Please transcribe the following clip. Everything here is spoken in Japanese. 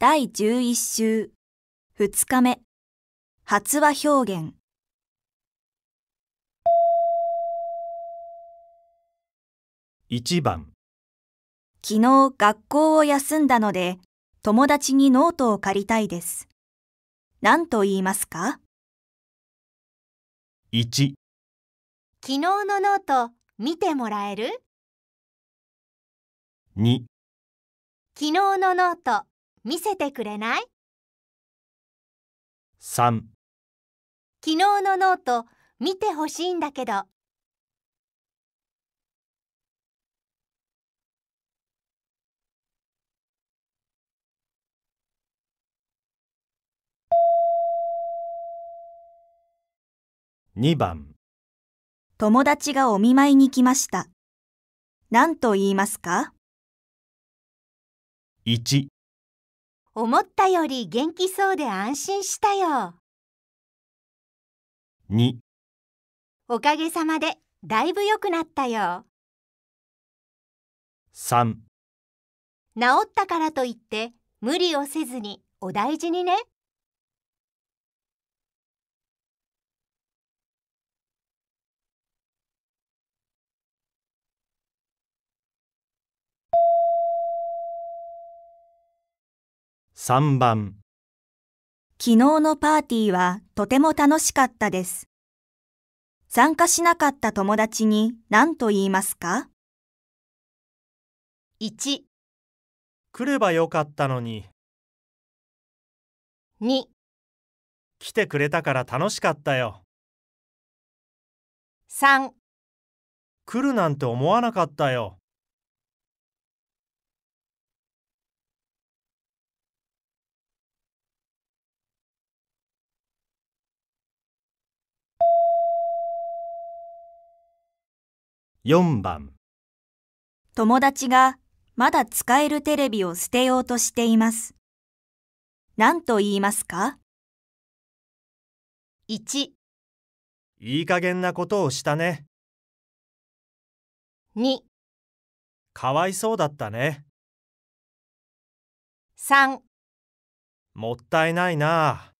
第十一週二日目発話表現一番昨日学校を休んだので友達にノートを借りたいです。何と言いますか一。昨日のノート見てもらえる二。昨日のノート見せてくれない ?3 昨日のノート見てほしいんだけど。2番友達がお見舞いに来ました。何と言いますか 1, 1思ったより元気そうで安心したよ。2おかげさまでだいぶ良くなったよ。3治ったからといって無理をせずにお大事にね。3番昨日のパーティーはとても楽しかったです。参加しなかった友達に何と言いますか ?1 来ればよかったのに2来てくれたから楽しかったよ3来るなんて思わなかったよ。4番友達がまだ使えるテレビを捨てようとしています。何と言いますか ?1 いい加減なことをしたね。2かわいそうだったね。3もったいないな